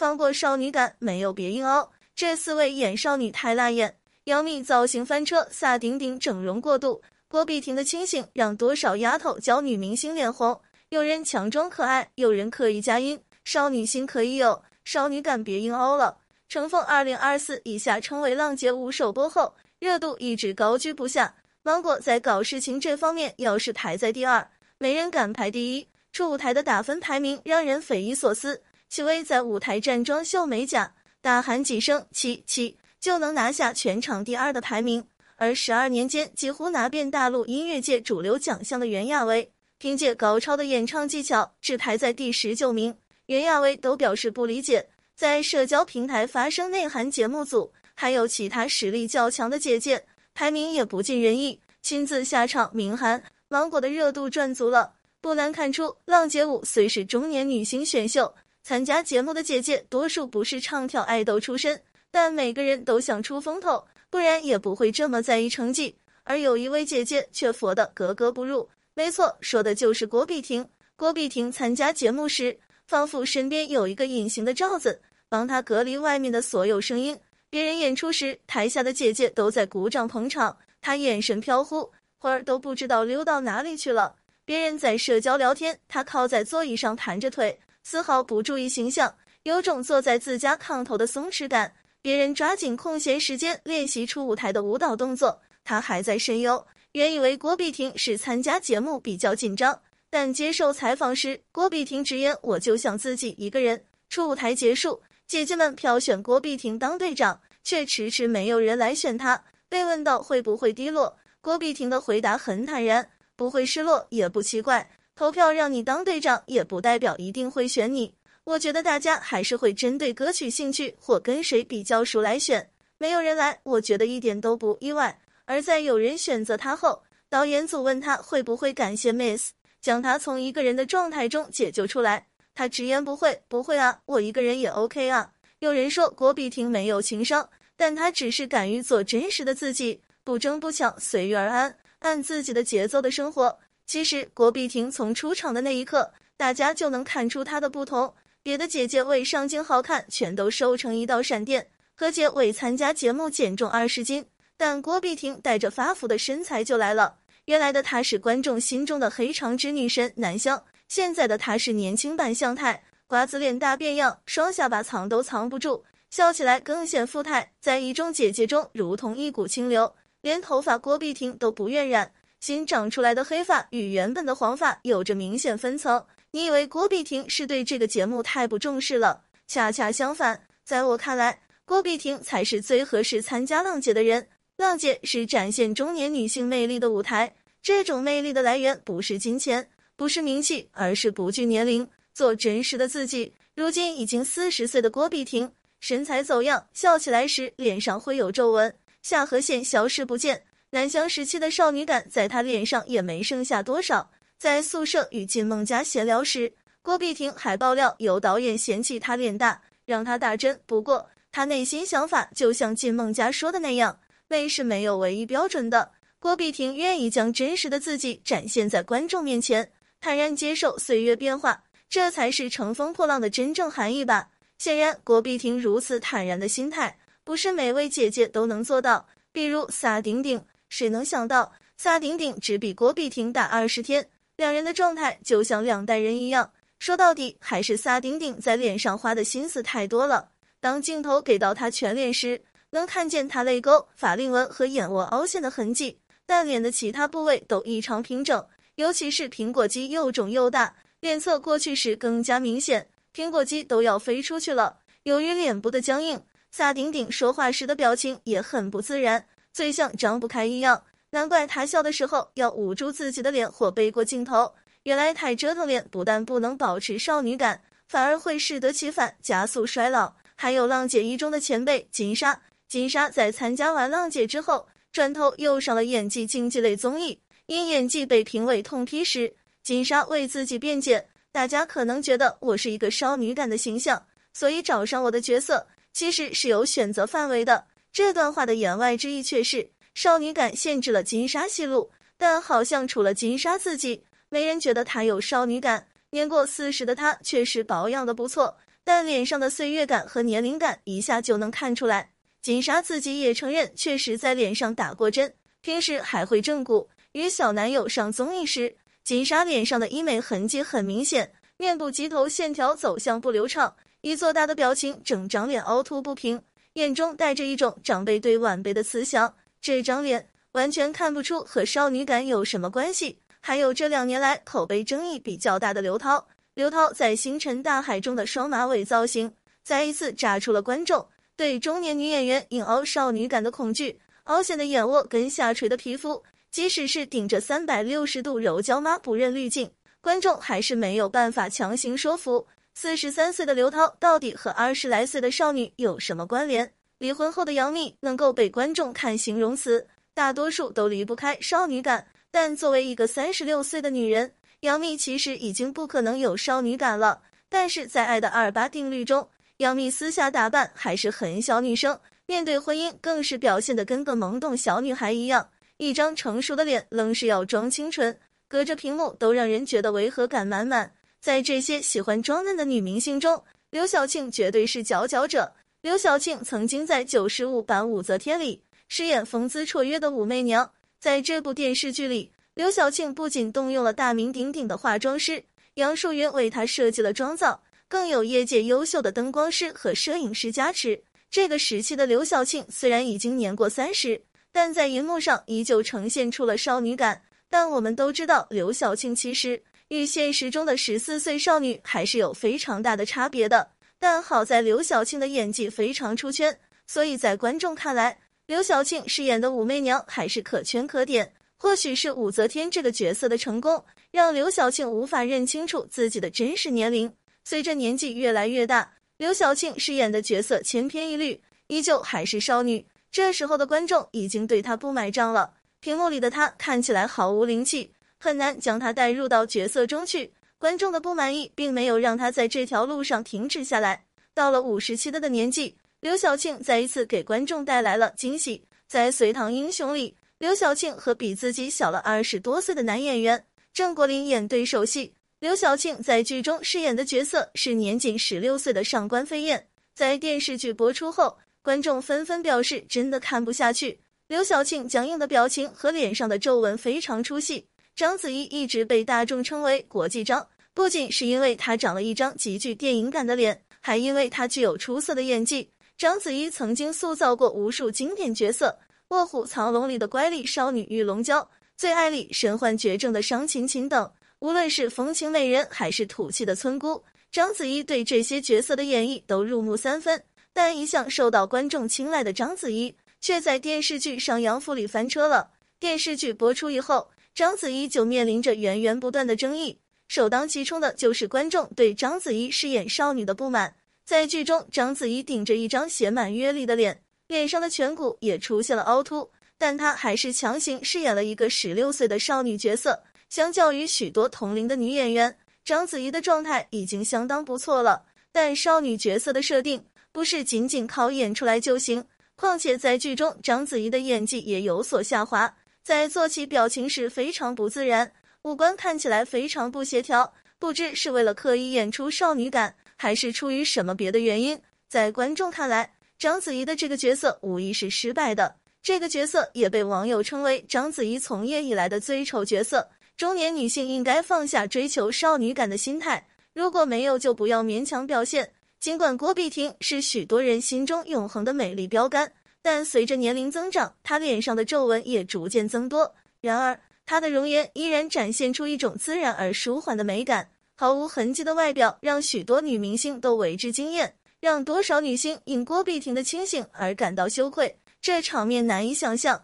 放过少女感，没有别硬凹。这四位演少女太辣眼，杨幂造型翻车，萨顶顶整容过度，郭碧婷的清醒让多少丫头教女明星脸红。有人强装可爱，有人刻意加音，少女心可以有，少女感别硬凹了。乘风二零二四以下称为浪姐五首播后，热度一直高居不下。芒果在搞事情这方面，要是排在第二，没人敢排第一。出舞台的打分排名让人匪夷所思。戚薇在舞台站装秀美甲，大喊几声“七七”就能拿下全场第二的排名。而十二年间几乎拿遍大陆音乐界主流奖项的袁娅维，凭借高超的演唱技巧只排在第十九名。袁娅维都表示不理解，在社交平台发声内涵节目组，还有其他实力较强的姐姐排名也不尽人意，亲自下场明喊。芒果的热度赚足了，不难看出浪姐五虽是中年女星选秀。参加节目的姐姐多数不是唱跳爱豆出身，但每个人都想出风头，不然也不会这么在意成绩。而有一位姐姐却佛得格格不入，没错，说的就是郭碧婷。郭碧婷参加节目时，仿佛身边有一个隐形的罩子，帮她隔离外面的所有声音。别人演出时，台下的姐姐都在鼓掌捧场，她眼神飘忽，魂儿都不知道溜到哪里去了。别人在社交聊天，她靠在座椅上弹着腿。丝毫不注意形象，有种坐在自家炕头的松弛感。别人抓紧空闲时间练习出舞台的舞蹈动作，他还在深游。原以为郭碧婷是参加节目比较紧张，但接受采访时，郭碧婷直言：“我就想自己一个人出舞台。”结束，姐姐们挑选郭碧婷当队长，却迟迟没有人来选她。被问到会不会低落，郭碧婷的回答很坦然：“不会失落，也不奇怪。”投票让你当队长，也不代表一定会选你。我觉得大家还是会针对歌曲兴趣或跟谁比较熟来选。没有人来，我觉得一点都不意外。而在有人选择他后，导演组问他会不会感谢 Miss，将他从一个人的状态中解救出来。他直言不讳：“不会啊，我一个人也 OK 啊。”有人说郭碧婷没有情商，但她只是敢于做真实的自己，不争不抢，随遇而安，按自己的节奏的生活。其实，郭碧婷从出场的那一刻，大家就能看出她的不同。别的姐姐为上镜好看，全都瘦成一道闪电；何洁为参加节目减重二十斤，但郭碧婷带着发福的身材就来了。原来的她是观众心中的黑长直女神南湘，现在的她是年轻版向太，瓜子脸大变样，双下巴藏都藏不住，笑起来更显富态，在一众姐姐中如同一股清流。连头发，郭碧婷都不愿染。新长出来的黑发与原本的黄发有着明显分层。你以为郭碧婷是对这个节目太不重视了？恰恰相反，在我看来，郭碧婷才是最合适参加浪姐的人。浪姐是展现中年女性魅力的舞台，这种魅力的来源不是金钱，不是名气，而是不惧年龄，做真实的自己。如今已经四十岁的郭碧婷，身材走样，笑起来时脸上会有皱纹，下颌线消失不见。南湘时期的少女感在她脸上也没剩下多少。在宿舍与金梦佳闲聊时，郭碧婷还爆料有导演嫌弃她脸大，让她打针。不过她内心想法就像金梦佳说的那样，美是没有唯一标准的。郭碧婷愿意将真实的自己展现在观众面前，坦然接受岁月变化，这才是乘风破浪的真正含义吧。显然，郭碧婷如此坦然的心态，不是每位姐姐都能做到。比如撒顶顶。谁能想到，萨顶顶只比郭碧婷大二十天，两人的状态就像两代人一样。说到底，还是萨顶顶在脸上花的心思太多了。当镜头给到她全脸时，能看见她泪沟、法令纹和眼窝凹陷的痕迹，但脸的其他部位都异常平整，尤其是苹果肌又肿又大，脸色过去时更加明显，苹果肌都要飞出去了。由于脸部的僵硬，萨顶顶说话时的表情也很不自然。最像张不开一样，难怪她笑的时候要捂住自己的脸或背过镜头。原来太折腾脸，不但不能保持少女感，反而会适得其反，加速衰老。还有浪姐一中的前辈金莎，金莎在参加完浪姐之后，转头又上了演技竞技类综艺。因演技被评委痛批时，金莎为自己辩解：“大家可能觉得我是一个少女感的形象，所以找上我的角色，其实是有选择范围的。”这段话的言外之意却是少女感限制了金沙戏路，但好像除了金沙自己，没人觉得她有少女感。年过四十的她确实保养的不错，但脸上的岁月感和年龄感一下就能看出来。金沙自己也承认，确实在脸上打过针，平时还会正骨。与小男友上综艺时，金沙脸上的医美痕迹很明显，面部及头线条走向不流畅，一做大的表情，整张脸凹凸不平。眼中带着一种长辈对晚辈的慈祥，这张脸完全看不出和少女感有什么关系。还有这两年来口碑争议比较大的刘涛，刘涛在《星辰大海》中的双马尾造型，再一次炸出了观众对中年女演员隐凹少女感的恐惧。凹陷的眼窝跟下垂的皮肤，即使是顶着三百六十度柔焦妈不认滤镜，观众还是没有办法强行说服。四十三岁的刘涛到底和二十来岁的少女有什么关联？离婚后的杨幂能够被观众看形容词，大多数都离不开少女感。但作为一个三十六岁的女人，杨幂其实已经不可能有少女感了。但是在爱的二八定律中，杨幂私下打扮还是很小女生，面对婚姻更是表现得跟个懵懂小女孩一样，一张成熟的脸愣是要装清纯，隔着屏幕都让人觉得违和感满满。在这些喜欢装嫩的女明星中，刘晓庆绝对是佼佼者。刘晓庆曾经在九十五版《武则天》里饰演风姿绰约的武媚娘，在这部电视剧里，刘晓庆不仅动用了大名鼎鼎的化妆师杨树云为她设计了妆造，更有业界优秀的灯光师和摄影师加持。这个时期的刘晓庆虽然已经年过三十，但在荧幕上依旧呈现出了少女感。但我们都知道，刘晓庆其实。与现实中的十四岁少女还是有非常大的差别的，但好在刘晓庆的演技非常出圈，所以在观众看来，刘晓庆饰演的武媚娘还是可圈可点。或许是武则天这个角色的成功，让刘晓庆无法认清楚自己的真实年龄。随着年纪越来越大，刘晓庆饰演的角色千篇一律，依旧还是少女。这时候的观众已经对她不买账了，屏幕里的她看起来毫无灵气。很难将他带入到角色中去，观众的不满意并没有让他在这条路上停止下来。到了五十七的年纪，刘晓庆再一次给观众带来了惊喜。在《隋唐英雄》里，刘晓庆和比自己小了二十多岁的男演员郑国霖演对手戏。刘晓庆在剧中饰演的角色是年仅十六岁的上官飞燕。在电视剧播出后，观众纷纷表示真的看不下去。刘晓庆僵硬的表情和脸上的皱纹非常出戏。章子怡一直被大众称为“国际章”，不仅是因为她长了一张极具电影感的脸，还因为她具有出色的演技。章子怡曾经塑造过无数经典角色，《卧虎藏龙》里的乖戾少女玉龙娇，《最爱》里身患绝症的伤琴琴等。无论是风情美人，还是土气的村姑，章子怡对这些角色的演绎都入木三分。但一向受到观众青睐的章子怡，却在电视剧《上阳府》里翻车了。电视剧播出以后。章子怡就面临着源源不断的争议，首当其冲的就是观众对章子怡饰演少女的不满。在剧中，章子怡顶着一张写满阅历的脸，脸上的颧骨也出现了凹凸，但她还是强行饰演了一个十六岁的少女角色。相较于许多同龄的女演员，章子怡的状态已经相当不错了。但少女角色的设定不是仅仅靠演出来就行，况且在剧中，章子怡的演技也有所下滑。在做起表情时非常不自然，五官看起来非常不协调，不知是为了刻意演出少女感，还是出于什么别的原因。在观众看来，章子怡的这个角色无疑是失败的，这个角色也被网友称为章子怡从业以来的最丑角色。中年女性应该放下追求少女感的心态，如果没有就不要勉强表现。尽管郭碧婷是许多人心中永恒的美丽标杆。但随着年龄增长，他脸上的皱纹也逐渐增多。然而，他的容颜依然展现出一种自然而舒缓的美感，毫无痕迹的外表让许多女明星都为之惊艳，让多少女星因郭碧婷的清醒而感到羞愧，这场面难以想象。